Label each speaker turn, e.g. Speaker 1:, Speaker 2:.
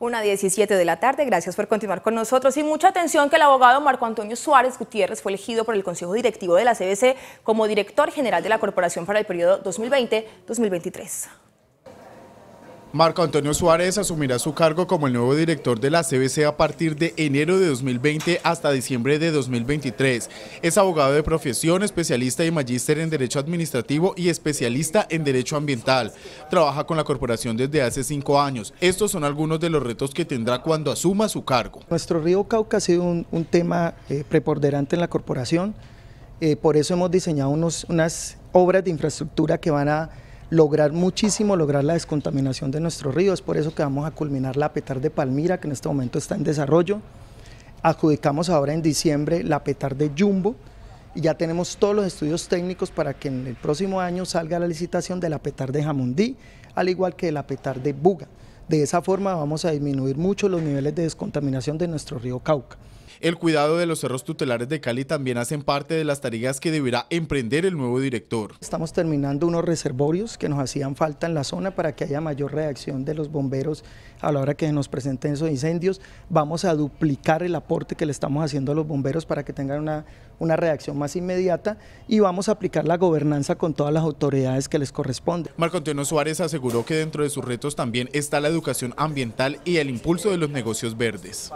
Speaker 1: Una 17 de la tarde, gracias por continuar con nosotros y mucha atención que el abogado Marco Antonio Suárez Gutiérrez fue elegido por el Consejo Directivo de la CBC como director general de la Corporación para el periodo 2020-2023.
Speaker 2: Marco Antonio Suárez asumirá su cargo como el nuevo director de la CBC a partir de enero de 2020 hasta diciembre de 2023. Es abogado de profesión, especialista y magíster en Derecho Administrativo y especialista en Derecho Ambiental. Trabaja con la corporación desde hace cinco años. Estos son algunos de los retos que tendrá cuando asuma su cargo.
Speaker 1: Nuestro río Cauca ha sido un, tema eh, preponderante en la corporación. Eh, por eso hemos diseñado unos, unas obras de infraestructura que van a lograr muchísimo, lograr la descontaminación de nuestro río, es Por eso que vamos a culminar la Petar de Palmira, que en este momento está en desarrollo. Adjudicamos ahora en diciembre la Petar de Jumbo y ya tenemos todos los estudios técnicos para que en el próximo año salga la licitación de la Petar de Jamundí, al igual que de la Petar de Buga. De esa forma vamos a disminuir mucho los niveles de descontaminación de nuestro río Cauca.
Speaker 2: El cuidado de los cerros tutelares de Cali también hacen parte de las tareas que deberá emprender el nuevo director.
Speaker 1: Estamos terminando unos reservorios que nos hacían falta en la zona para que haya mayor reacción de los bomberos a la hora que nos presenten esos incendios. Vamos a duplicar el aporte que le estamos haciendo a los bomberos para que tengan una, reacción más inmediata y vamos a aplicar la gobernanza con todas las autoridades que les
Speaker 2: corresponde. Marco Antonio Suárez aseguró que dentro de sus retos también está la educación ambiental y el impulso de los negocios verdes.